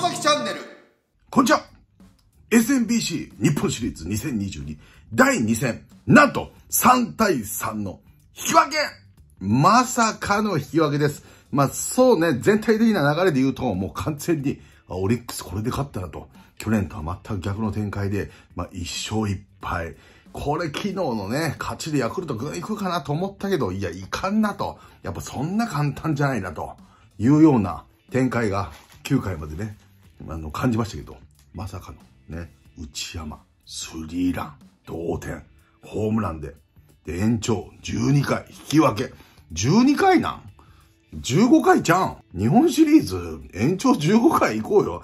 外崎チャンネル。こんにちは。SMBC 日本シリーズ2022第2戦、なんと3対3の引き分けまさかの引き分けです。まあそうね、全体的な流れで言うと、もう完全に、オリックスこれで勝ったなと。去年とは全く逆の展開で、まあ1勝1敗。これ昨日のね、勝ちでヤクルトぐん行くかなと思ったけど、いや、いかんなと。やっぱそんな簡単じゃないなというような展開が9回までね、あの、感じましたけど、まさかのね、内山、スリーラン、同点、ホームランで、で、延長、12回、引き分け、12回なん ?15 回じゃん日本シリーズ、延長15回行こうよ。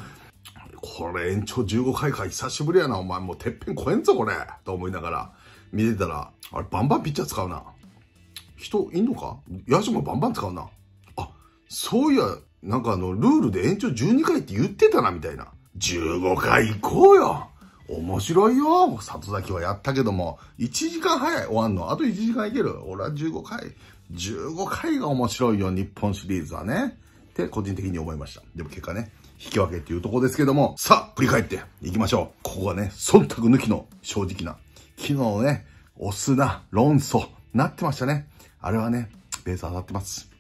これ延長15回か、久しぶりやな、お前。もうてっぺん超えんぞ、これ。と思いながら、見てたら、あれ、バンバンピッチャー使うな。人いんのか野手もバンバン使うな。あ、そういや、なんかあの、ルールで延長12回って言ってたな、みたいな。15回行こうよ面白いよ里崎はやったけども、1時間早い終わんの。あと1時間いける。俺は15回。15回が面白いよ、日本シリーズはね。って個人的に思いました。でも結果ね、引き分けっていうとこですけども、さあ、振り返っていきましょう。ここがね、忖度抜きの正直な、昨日ね、お砂な、論争、なってましたね。あれはね、ベース当たってます。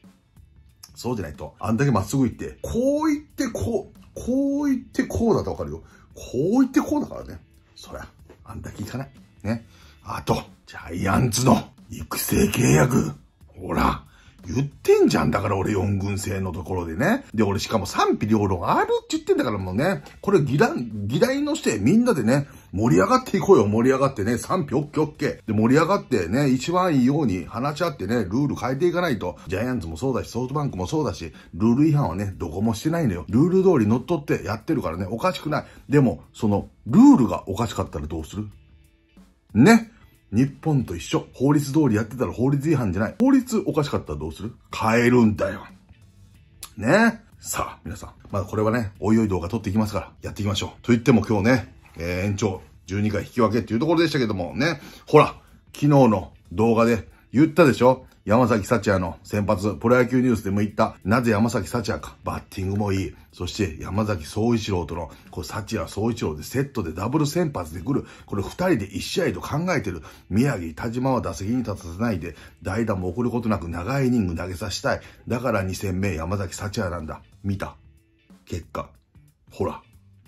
そうじゃないと。あんだけまっすぐ行って、こう行ってこう、こう行ってこうだとわかるよ。こう行ってこうだからね。そりゃ、あんだけ行かない。ね。あと、ジャイアンツの育成契約。ほら、言ってんじゃん。だから俺4軍制のところでね。で、俺しかも賛否両論あるって言ってんだからもうね、これ議題、議題のしてみんなでね、盛り上がっていこうよ、盛り上がってね、賛否オッケーオッケー。で、盛り上がってね、一番いいように話し合ってね、ルール変えていかないと、ジャイアンツもそうだし、ソフトバンクもそうだし、ルール違反はね、どこもしてないのよ。ルール通り乗っ取ってやってるからね、おかしくない。でも、その、ルールがおかしかったらどうするね。日本と一緒。法律通りやってたら法律違反じゃない。法律おかしかったらどうする変えるんだよ。ねさあ、皆さん。まだこれはね、おいおい動画撮っていきますから、やっていきましょう。と言っても今日ね、えー、延長12回引き分けっていうところでしたけどもね、ほら、昨日の動画で言ったでしょ山崎幸也の先発、プロ野球ニュースでも言った、なぜ山崎幸也か、バッティングもいい。そして山崎総一郎との、これ幸也総一郎でセットでダブル先発で来る。これ二人で一試合と考えてる。宮城、田島は打席に立たせないで、代打も送ることなく長いイニング投げさせたい。だから二戦目山崎幸也なんだ。見た。結果。ほら。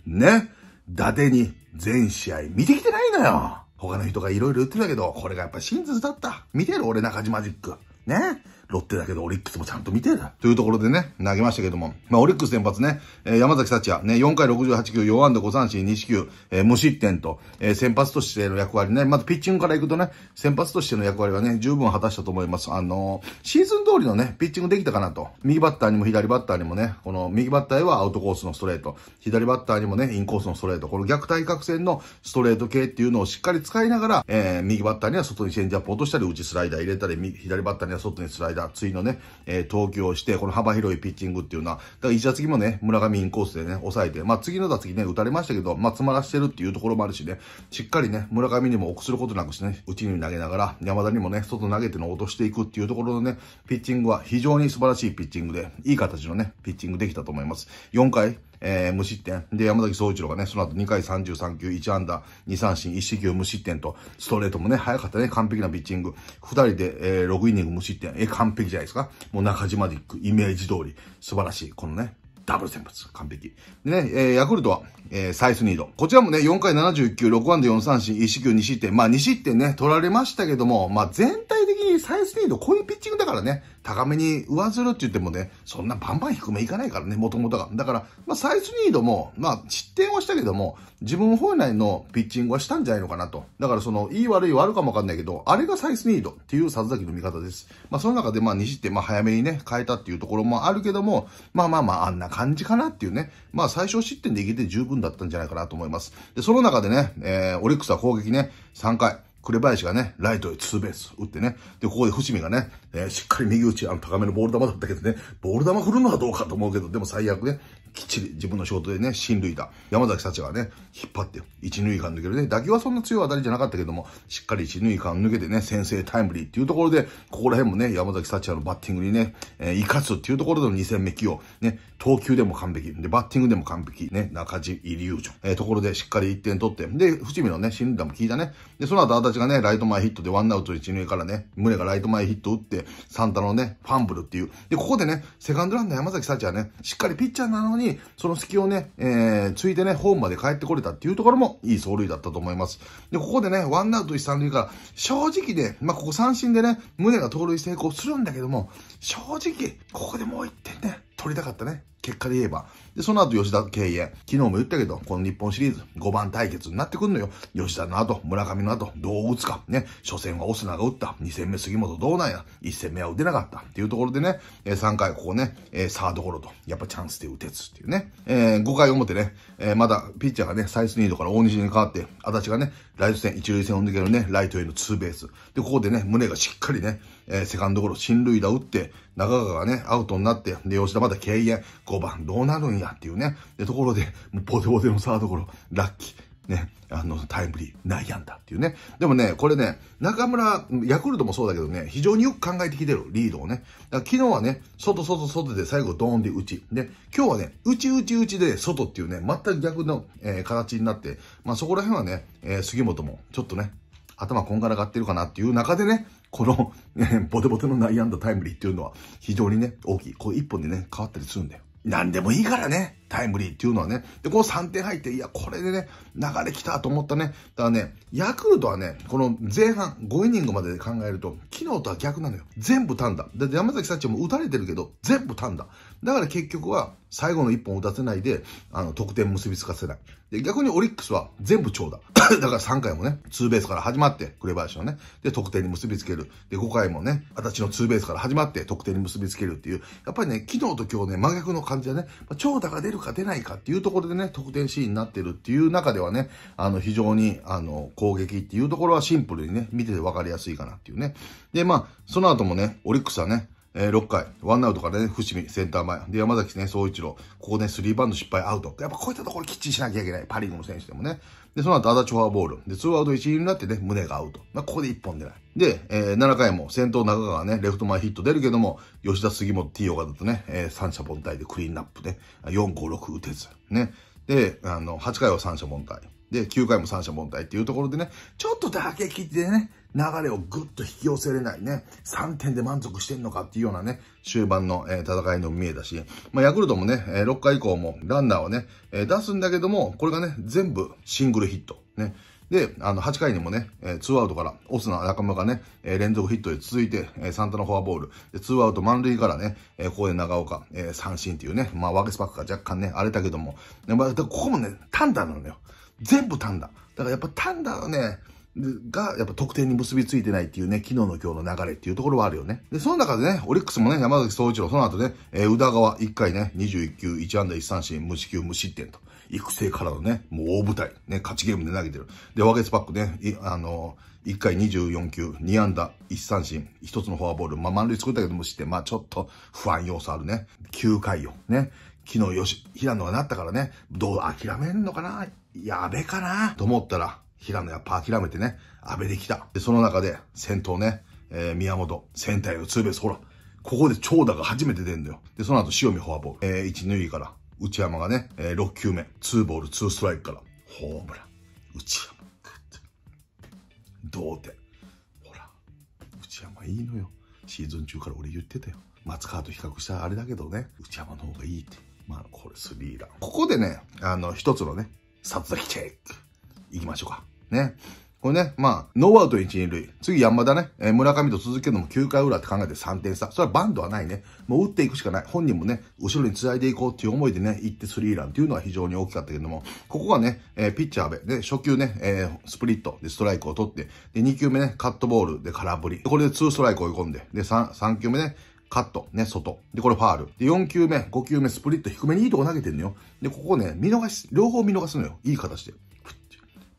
ね。伊達に全試合見てきてないのよ。他の人がいろいろ言ってたけど、これがやっぱ真実だった。見てる俺中島ジック。ねロッテだけどオリックスもちゃんと見てた。というところでね、投げましたけども。まあ、オリックス先発ね、えー、山崎幸也、ね、4回68球、4安打5三振、2四球、えー、無失点と、えー、先発としての役割ね、まずピッチングから行くとね、先発としての役割はね、十分果たしたと思います。あのー、シーズン通りのね、ピッチングできたかなと。右バッターにも左バッターにもね、この右バッターへはアウトコースのストレート、左バッターにもね、インコースのストレート、この逆対角線のストレート系っていうのをしっかり使いながら、えー、右バッターには外にチェンジアップ落としたり、内スライダー入れたり、左バッターには外にスライダー次のね、えー、投球をして、この幅広いピッチングっていうのは、だから1打席もね、村上インコースでね、抑えて、まあ次の打席ね、打たれましたけど、まあ詰まらしてるっていうところもあるしね、しっかりね、村上にも臆することなくしてね、内に投げながら、山田にもね、外投げての落としていくっていうところのね、ピッチングは非常に素晴らしいピッチングで、いい形のね、ピッチングできたと思います。4回、えー、無失点。で、山崎総一郎がね、その後2回33球、1安打、2三振、1四球無失点と、ストレートもね、早かったね、完璧なピッチング。2人で、えー、6イニング無失点。えー、完璧じゃないですか。もう中島ディック、イメージ通り、素晴らしい。このね、ダブル先発。完璧。でね、えー、ヤクルトは、えー、サイスニード。こちらもね、4回79、6安で4三振、1四球2失点。まあ2失点ね、取られましたけども、まあ全体的にサイスニード、こういうピッチングだからね、高めに上ずるって言ってもね、そんなバンバン低めいかないからね、もともとが。だから、まあサイスニードも、まあ失点はしたけども、自分本来のピッチングはしたんじゃないのかなと。だからその、いい悪い悪かもわかんないけど、あれがサイスニードっていう里崎の見方です。まあその中でまあ2失点、まあ早めにね、変えたっていうところもあるけども、まあまあまああんな感じかなっていうね。まあ最小失点でいけて十分だったんじゃないかなと思います。で、その中でね、えー、オリックスは攻撃ね、3回。紅林がね、ライトへツーベース打ってね、で、ここで伏見がね、えー、しっかり右打ち、あの、高めのボール球だったけどね、ボール球振るのはどうかと思うけど、でも最悪ね、きっちり自分の仕事でね、進塁打、山崎幸がね、引っ張って、一塁間抜けるね、打球はそんな強い当たりじゃなかったけども、しっかり一塁間抜けてね、先制タイムリーっていうところで、ここら辺もね、山崎幸也のバッティングにね、えー、生かすっていうところでの2戦目起用、ね、投球でも完璧。で、バッティングでも完璧。ね、中地イリュージョン。えー、ところでしっかり1点取って。で、藤見のね、進塁打も効いたね。で、その後、私がね、ライト前ヒットでワンアウト一塁からね、胸がライト前ヒット打って、サンタのね、ファンブルっていう。で、ここでね、セカンドランナー山崎幸はね、しっかりピッチャーなのに、その隙をね、えー、ついてね、ホームまで帰ってこれたっていうところも、いい走塁だったと思います。で、ここでね、ワンアウト一三塁から、正直で、まあ、ここ三振でね、胸が盗塁成功するんだけども、正直、ここでもう1点ね、取りたかったね結果で言えば。で、その後吉田敬遠。昨日も言ったけど、この日本シリーズ5番対決になってくんのよ。吉田の後、村上の後、どう打つか。ね。初戦はオスナが打った。2戦目杉本どうなんや。1戦目は打てなかった。っていうところでね、え3回ここね、えサードゴロと、やっぱチャンスで打てつっていうね。えー、5回表ね、えー、まだピッチャーがね、サイスニードから大西に変わって、足立がね、ライト戦、一塁戦を抜けるね、ライトへのツーベース。で、ここでね、胸がしっかりね、えー、セカンドゴロ、進塁打打って、中川がね、アウトになって、で、吉田まだ敬遠、5番どうなるんやっていうね。で、ところで、もうボテボテのサードゴロ、ラッキー。ね、あの、タイムリー、内野安打っていうね。でもね、これね、中村、ヤクルトもそうだけどね、非常によく考えてきてる、リードをね。だから昨日はね、外、外、外で最後ドーンで打ち。で、今日はね、内、内、ちで外っていうね、全く逆の、えー、形になって、まあそこら辺はね、えー、杉本も、ちょっとね、頭こんがらがってるかなっていう中でね、この、ね、ボテボテの内野安打タイムリーっていうのは非常にね、大きい。これ一本でね、変わったりするんだよ。何でもいいからね。タイムリーっていうのはね。で、この3点入って、いや、これでね、流れ来たと思ったね。だからね、ヤクルトはね、この前半5イニングまでで考えると、昨日とは逆なのよ。全部単打。だって山崎幸も打たれてるけど、全部単打。だから結局は、最後の1本を打たせないで、あの、得点結びつかせない。で、逆にオリックスは全部長打。だから3回もね、ツーベースから始まって、紅林のね、で、得点に結びつける。で、5回もね、私のツーベースから始まって、得点に結びつけるっていう、やっぱりね、昨日と今日ね、真逆の感じでね、長打が出るか出ないかっていうところでね、得点シーンになってるっていう中ではね、あの、非常に、あの、攻撃っていうところはシンプルにね、見てて分かりやすいかなっていうね。で、まあ、その後もね、オリックスはね、えー、6回、ワンアウトからね、伏見、センター前。で、山崎ね、総一郎。ここね、スリーバンド失敗アウト。やっぱこういったところきっちりしなきゃいけない。パリーグの選手でもね。で、その後、アダチョファーボール。で、ツーアウト1位になってね、胸がアウト。まあ、ここで1本出ない。で、えー、7回も先頭中川ね、レフト前ヒット出るけども、吉田杉本 T 岡だとね、えー、三者凡退でクリーンナップで、ね、4、5、6打てず。ね。で、あの、8回は三者凡退。で、9回も三者問題っていうところでね、ちょっと打撃でね、流れをぐっと引き寄せれないね、3点で満足してんのかっていうようなね、終盤の、えー、戦いの見えたし、まあ、ヤクルトもね、えー、6回以降もランナーをね、えー、出すんだけども、これがね、全部シングルヒット。ね。で、あの、8回にもね、えー、2アウトから、オスナ中村がね、えー、連続ヒットで続いて、えー、サンタのフォアボール、で、2アウト満塁からね、えー、ここで長岡、えー、三振っていうね、まあ、ワゲスパックが若干ね、荒れたけども、まあ、ここもね、単打なのよ。全部単打。だからやっぱ単打のね、が、やっぱ得点に結びついてないっていうね、昨日の今日の流れっていうところはあるよね。で、その中でね、オリックスもね、山崎総一郎、その後ね、えー、宇田川1回ね、21球、1安打1三振、無四球無失点と。育成からのね、もう大舞台、ね、勝ちゲームで投げてる。で、ワゲスパックね、いあのー、1回24球、2安打、1三振、1つのフォアボール、まあ、満塁作ったけど無失点、まあ、ちょっと不安要素あるね。9回よ、ね。昨日よし、平野がなったからね、どう諦めんのかなや、べかなと思ったら、平野やっぱ諦めてね、阿部できた。で、その中で、先頭ね、えー、宮本、ーへのツーベース、ほら、ここで長打が初めて出んのよ。で、その後、塩見フォアボール、えー、一、抜塁から、内山がね、えー、6球目、ツーボール、ツーストライクから、ホームラン、内山、グッ同点。ほら、内山いいのよ。シーズン中から俺言ってたよ。松川と比較したらあれだけどね、内山の方がいいって。まあ、これスリーラン。ここでね、あの、一つのね、サェリク。行きましょうか。ね。これね、まあ、ノーアウト1、2塁。次山田ね、えー、村上と続けるのも9回裏って考えて3点差。それはバントはないね。もう打っていくしかない。本人もね、後ろに繋いでいこうっていう思いでね、行ってスリーランっていうのは非常に大きかったけども、ここがね、えー、ピッチャー部で、初球ね、えー、スプリットでストライクを取って、で、2球目ね、カットボールで空振り。これで2ストライク追い込んで、で、3、3球目ね、カット、ね、外。で、これファール。で、4球目、5球目、スプリット、低めにいいとこ投げてんのよ。で、ここね、見逃し、両方見逃すのよ。いい形で。プッて、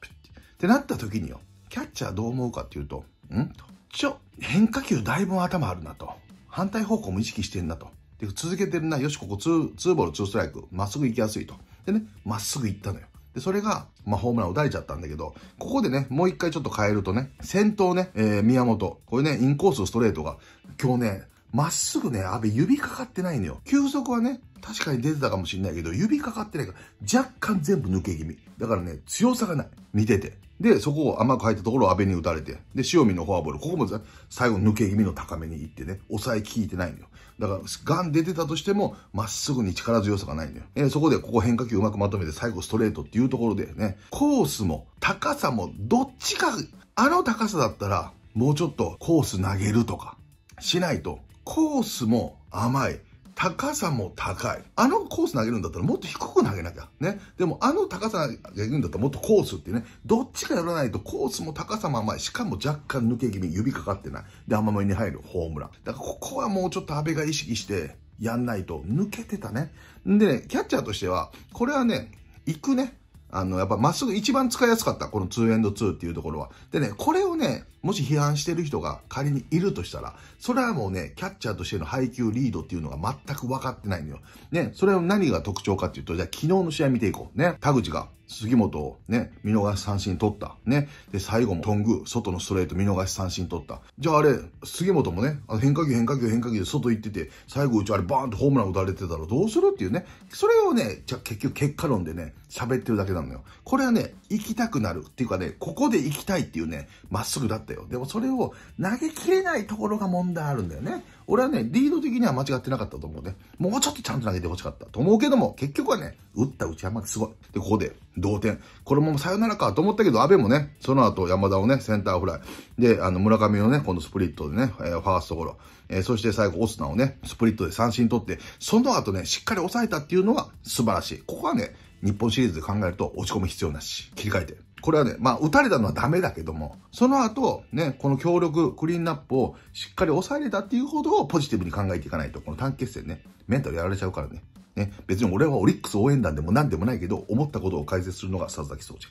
プッて。ってなった時によ、キャッチャーどう思うかっていうと、んちょ、変化球だいぶ頭あるなと。反対方向も意識してんなと。で、続けてるな。よし、ここツーボールツーストライク。まっすぐ行きやすいと。でね、まっすぐ行ったのよ。で、それが、まあ、ホームラン打たれちゃったんだけど、ここでね、もう一回ちょっと変えるとね、先頭ね、えー、宮本。これね、インコースストレートが、今日ね、まっすぐね、阿部指かかってないのよ。球速はね、確かに出てたかもしれないけど、指かかってないから、若干全部抜け気味。だからね、強さがない。見てて。で、そこを甘く入ったところを阿部に打たれて、で、塩見のフォアボール、ここも最後抜け気味の高めに行ってね、抑え効いてないのよ。だから、ガン出てたとしても、まっすぐに力強さがないのよ。えー、そこでここ変化球うまくまとめて、最後ストレートっていうところでね、コースも高さもどっちか、あの高さだったら、もうちょっとコース投げるとか、しないとコースも甘い。高さも高い。あのコース投げるんだったらもっと低く投げなきゃ。ね。でもあの高さ投げるんだったらもっとコースってね。どっちかやらないとコースも高さも甘い。しかも若干抜け気味、指かかってない。で、甘めに入るホームラン。だからここはもうちょっと安倍が意識してやんないと抜けてたね。んでね、キャッチャーとしては、これはね、行くね。あの、やっぱまっすぐ一番使いやすかった。この2エンド2っていうところは。でね、これをね、もし批判してる人が仮にいるとしたら、それはもうね、キャッチャーとしての配球リードっていうのが全く分かってないのよ。ね、それは何が特徴かっていうと、じゃあ昨日の試合見ていこう。ね、田口が杉本をね、見逃し三振取った。ね。で、最後もトング、外のストレート見逃し三振取った。じゃああれ、杉本もね、あの変化球変化球変化球で外行ってて、最後うちあれバーンとホームラン打たれてたらどうするっていうね。それをね、じゃあ結局結果論でね、喋ってるだけなのよ。これはね、行きたくなるっていうかね、ここで行きたいっていうね、まっすぐだってよ。でもそれを投げきれないところが問題あるんだよね。俺はね、リード的には間違ってなかったと思うね。もうちょっとちゃんと投げてほしかったと思うけども、結局はね、打った内山がすごい。で、ここで同点。このままさよならかと思ったけど、阿部もね、その後山田をね、センターフライ。で、あの、村上をね、このスプリットでね、えー、ファーストゴロ。えー、そして最後、オスナをね、スプリットで三振取って、その後ね、しっかり抑えたっていうのは素晴らしい。ここはね、日本シリーズで考えると落ち込む必要なし。切り替えて。これはね、まあ、打たれたのはダメだけども、その後、ね、この協力、クリーンナップをしっかり抑えれたっていうことをポジティブに考えていかないと、この短期決戦ね、メンタルやられちゃうからね。ね、別に俺はオリックス応援団でも何でもないけど、思ったことを解説するのが佐々木総チ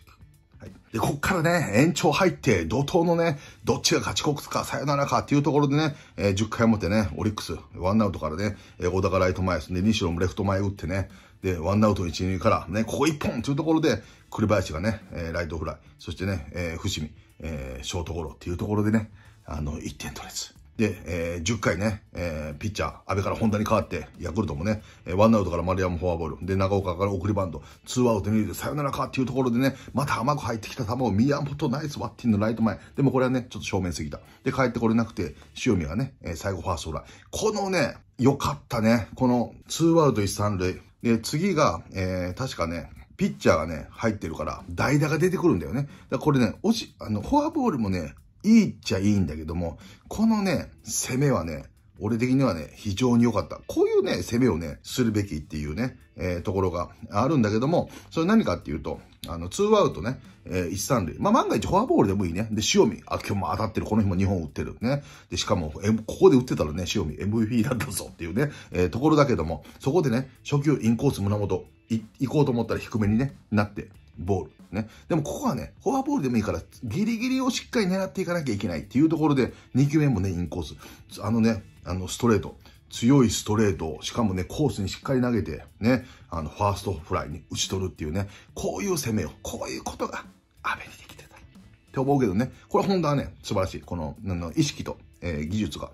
で、こっからね、延長入って、怒涛のね、どっちが勝ち国すか、さよならかっていうところでね、えー、10回表ね、オリックス、ワンアウトからね、えー、小高ライト前ですね、西野もレフト前打ってね、で、ワンアウト1、2からね、ここ1本というところで、栗林がね、えー、ライトフライ、そしてね、えー、伏見、えー、ショートゴロっていうところでね、あの、1点取れず。で、えー、10回ね、えー、ピッチャー、安倍から本田に代わって、ヤクルトもね、えー、ワンアウトから丸山フォアボール、で、長岡から送りバンド、ツーアウト二塁でさよならかっていうところでね、また甘く入ってきた球を宮本ナイスバッティングのライト前。でもこれはね、ちょっと正面すぎた。で、帰ってこれなくて、塩見がね、えー、最後ファースト裏。このね、良かったね。この、ツーアウト一三塁。で、次が、えー、確かね、ピッチャーがね、入ってるから、代打が出てくるんだよね。だこれね、おし、あの、フォアボールもね、いいっちゃいいんだけども、このね、攻めはね、俺的にはね、非常に良かった。こういうね、攻めをね、するべきっていうね、えー、ところがあるんだけども、それ何かっていうと、あの、ツーアウトね、えー、一塁。まあ、万が一フォアボールでもいいね。で、塩見。あ、今日も当たってる。この日も2本打ってる。ね。で、しかも、M、ここで打ってたらね、塩見 MVP だったぞっていうね、えー、ところだけども、そこでね、初球インコース胸元、い、行こうと思ったら低めにね、なって、ボール。ね。でもここはね、フォアボールでもいいから、ギリギリをしっかり狙っていかなきゃいけないっていうところで、2球目もね、インコース。あのね、あの、ストレート。強いストレートしかもね、コースにしっかり投げて、ね、あの、ファーストフライに打ち取るっていうね、こういう攻めを、こういうことが、安倍にできてた。って思うけどね、これ本田はね、素晴らしい。この、の意識と、えー、技術が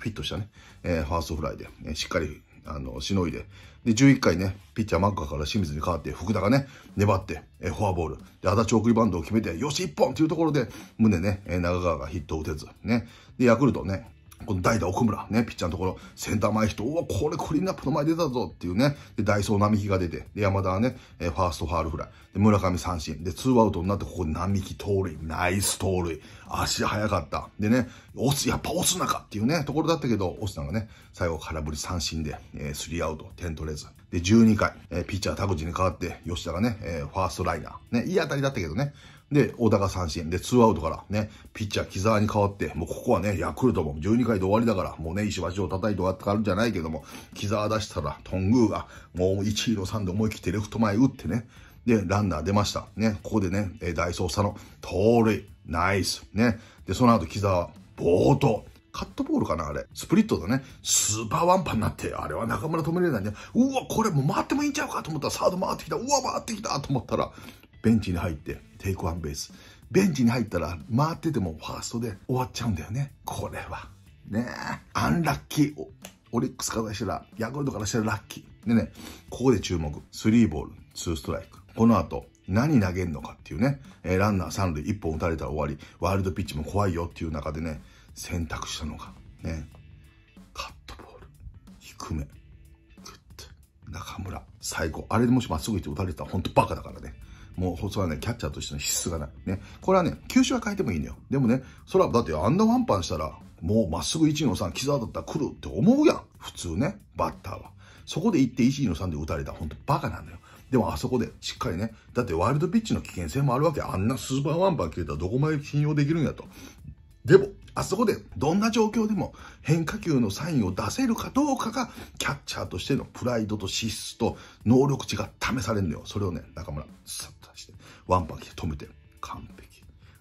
フィットしたね、えー、ファーストフライで、ね、しっかりあの、しのいで。で、11回ね、ピッチャーマッカーから清水に変わって、福田がね、粘って、えフォアボール。で、足立送りバンドを決めて、よし、一本というところで、胸ね、え長川がヒットを打てず。ね。で、ヤクルトね、この代打奥村、ね、ピッチャーのところ、センター前人、うわ、これクリーンナップの前出たぞっていうね、で、ダイソー並木が出て、で、山田はね、えファーストファールフライ、で、村上三振、で、ツーアウトになってここで並木盗塁、ナイス盗塁、足速かった。でね、押す、やっぱ押すなかっていうね、ところだったけど、押すながね、最後空振り三振で、えー、スリーアウト、点取れず。で、12回、えー、ピッチャー田口に代わって、吉田がね、えー、ファーストライナー、ね、いい当たりだったけどね、で、小高三振。で、ツーアウトからね、ピッチャー木沢に変わって、もうここはね、ヤクルトも12回で終わりだから、もうね、石橋を叩いて終わったからじゃないけども、木沢出したら、頓宮がもう1位の3で思い切ってレフト前打ってね、で、ランナー出ました。ね、ここでね、ダイソー佐野、盗塁、ナイス。ね、で、その後木沢、冒頭。カットボールかなあれ。スプリットだね。スーパーワンパンになって、あれは中村止めれないね。うわ、これもう回ってもいいんちゃうかと思ったら、サード回ってきた。うわ、回ってきたと思ったら、ベンチに入って、テイクワンベース。ベンチに入ったら回っててもファーストで終わっちゃうんだよね。これは。ねアンラッキー。オリックスからしたら、ヤクルトからしたらラッキー。でね、ここで注目。スリーボール、ツーストライク。この後、何投げんのかっていうね、えー、ランナー三塁1本打たれたら終わり、ワイルドピッチも怖いよっていう中でね、選択したのが、ね、カットボール、低め、グッと、中村、最後、あれでもしまっすぐ行って打たれたら本当バカだからね。もう、そはね、キャッチャーとしての必須がない。ね。これはね、球種は変えてもいいんだよ。でもね、そら、だってあんなワンパンしたら、もうまっすぐ1の3、木沢だったら来るって思うやん。普通ね、バッターは。そこで行って1の3で打たれたら、ほんとバカなんだよ。でもあそこでしっかりね、だってワイルドピッチの危険性もあるわけ。あんなスーパーワンパン切れたらどこまで信用できるんやと。でも、あそこでどんな状況でも変化球のサインを出せるかどうかがキャッチャーとしてのプライドと資質と能力値が試されるのよ。それをね、中村、さッと出して、ワンパン来て止めて完璧。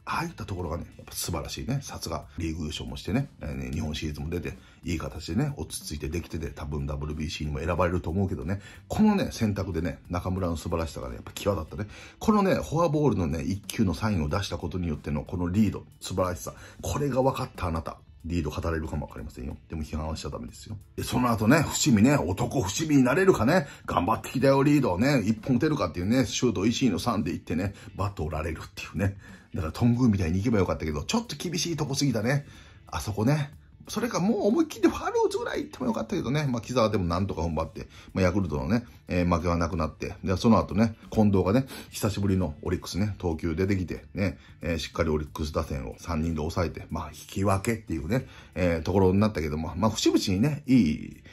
ああいったところがね、やっぱ素晴らしいね、さすが、リーグ優勝もしてね、えー、日本シリーズも出て、いい形でね、落ち着いてできてて、多分 WBC にも選ばれると思うけどね、このね、選択でね、中村の素晴らしさがね、やっぱ際立ったね。このね、フォアボールのね、1球のサインを出したことによっての、このリード、素晴らしさ、これが分かったあなた、リード語れるかもわかりませんよ。でも批判はしちゃダメですよ。で、その後ね、伏見ね、男伏見になれるかね、頑張ってきたよリードをね、一本打てるかっていうね、シュート1位の3で行ってね、バット折られるっていうね。だから、トングみたいに行けばよかったけど、ちょっと厳しいとこすぎたね。あそこね。それかもう思い切ってファール打つぐらい行ってもよかったけどね、まあ、木沢でもなんとか踏ん張って、まあ、ヤクルトのね、えー、負けはなくなって、で、その後ね、近藤がね、久しぶりのオリックスね、投球出てきて、ね、えー、しっかりオリックス打線を3人で抑えて、まあ、引き分けっていうね、えー、ところになったけども、まあ、節々にね、いい、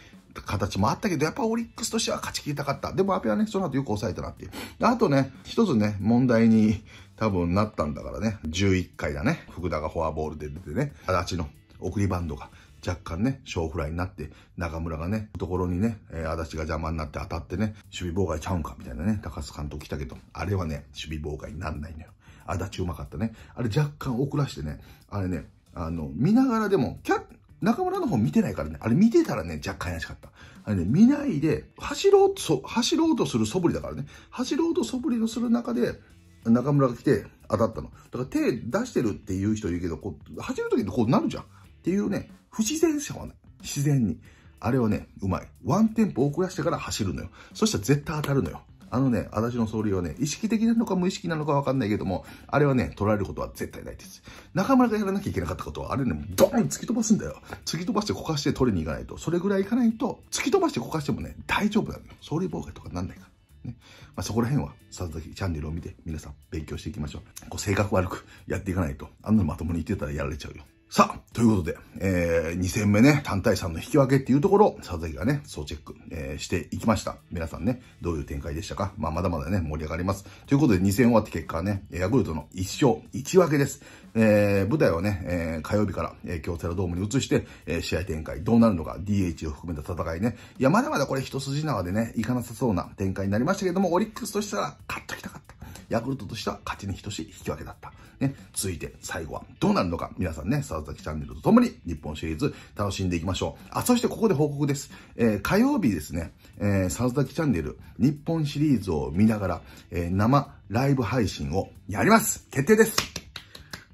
形もあったけど、やっぱオリックスとしては勝ち切りたかった。でもアピはね、その後よく抑えたなっていう。あとね、一つね、問題に多分なったんだからね、11回だね、福田がフォアボールで出てね、足立の送りバンドが若干ね、小フライになって、中村がね、ところにね、えー、足立が邪魔になって当たってね、守備妨害ちゃうんか、みたいなね、高須監督来たけど、あれはね、守備妨害になんないのよ。足立うまかったね。あれ若干遅らしてね、あれね、あの、見ながらでも、キャッ、中村の方見てないからね、あれ見てたらね、若干怪しかった。あれね、見ないで、走ろうと、走ろうとする素振りだからね、走ろうと素振りをする中で、中村が来て当たったの。だから手出してるっていう人いるけど、こう、走る時ってこうなるじゃん。っていうね、不自然さはない。自然に。あれはね、うまい。ワンテンポ遅らしてから走るのよ。そしたら絶対当たるのよ。あのね、私の総理はね、意識的なのか無意識なのかわかんないけども、あれはね、捉えることは絶対ないです。中村がやらなきゃいけなかったことは、あれね、ドーン突き飛ばすんだよ。突き飛ばしてこかして取りに行かないと、それぐらい行かないと、突き飛ばしてこかしてもね、大丈夫なのよ。総理妨害とかなんないから。ね。まあ、そこら辺は、さ々きチャンネルを見て、皆さん勉強していきましょう。こう性格悪くやっていかないと、あんなのまともに言ってたらやられちゃうよ。さあ、ということで、えー、2戦目ね、単体3の引き分けっていうところを、佐々木がね、総チェック、えー、していきました。皆さんね、どういう展開でしたかまあ、まだまだね、盛り上がります。ということで、2戦終わって結果はね、ヤクルトの1勝1分けです。えー、舞台はね、えー、火曜日から、えー、京セラドームに移して、えー、試合展開、どうなるのか、DH を含めた戦いね。いや、まだまだこれ一筋縄でね、いかなさそうな展開になりましたけども、オリックスとしては、勝っときたかった。ヤクルトとしては勝ちに等しい引き分けだった。ね、続いて最後はどうなるのか、皆さんね、沢崎チャンネルとともに日本シリーズ楽しんでいきましょう。あ、そしてここで報告です。えー、火曜日ですね、えー、沢崎チャンネル日本シリーズを見ながら、えー、生ライブ配信をやります決定ですだか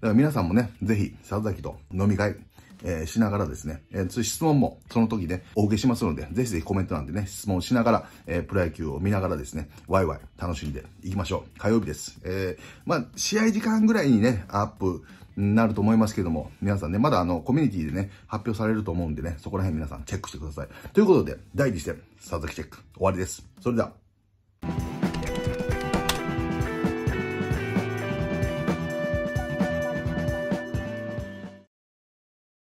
ら皆さんもね、ぜひ、佐々木と飲み会、えー、しながらですね、えー、質問もその時ね、お受けしますので、ぜひぜひコメント欄でね、質問しながら、えー、プロ野球を見ながらですね、ワイワイ楽しんでいきましょう。火曜日です。えー、まあ、試合時間ぐらいにね、アップ、になると思いますけども、皆さんね、まだあの、コミュニティでね、発表されると思うんでね、そこら辺皆さんチェックしてください。ということで、第2戦、佐々木チェック、終わりです。それでは。